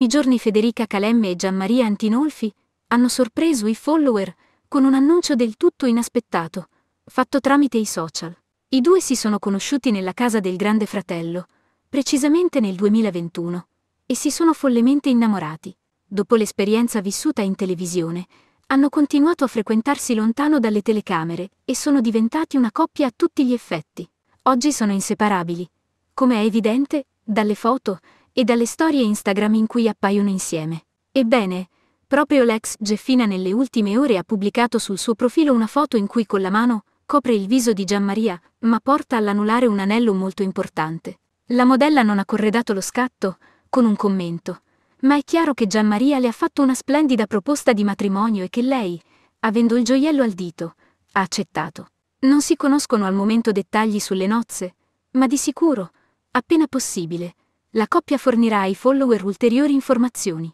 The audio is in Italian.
I giorni Federica Calemme e Gianmaria Antinolfi hanno sorpreso i follower con un annuncio del tutto inaspettato, fatto tramite i social. I due si sono conosciuti nella casa del Grande Fratello, precisamente nel 2021, e si sono follemente innamorati. Dopo l'esperienza vissuta in televisione, hanno continuato a frequentarsi lontano dalle telecamere e sono diventati una coppia a tutti gli effetti. Oggi sono inseparabili. Come è evidente, dalle foto, e dalle storie Instagram in cui appaiono insieme. Ebbene, proprio l'ex Geffina nelle ultime ore ha pubblicato sul suo profilo una foto in cui con la mano copre il viso di Gianmaria, ma porta all'anulare un anello molto importante. La modella non ha corredato lo scatto, con un commento, ma è chiaro che Gianmaria le ha fatto una splendida proposta di matrimonio e che lei, avendo il gioiello al dito, ha accettato. Non si conoscono al momento dettagli sulle nozze, ma di sicuro, appena possibile, la coppia fornirà ai follower ulteriori informazioni.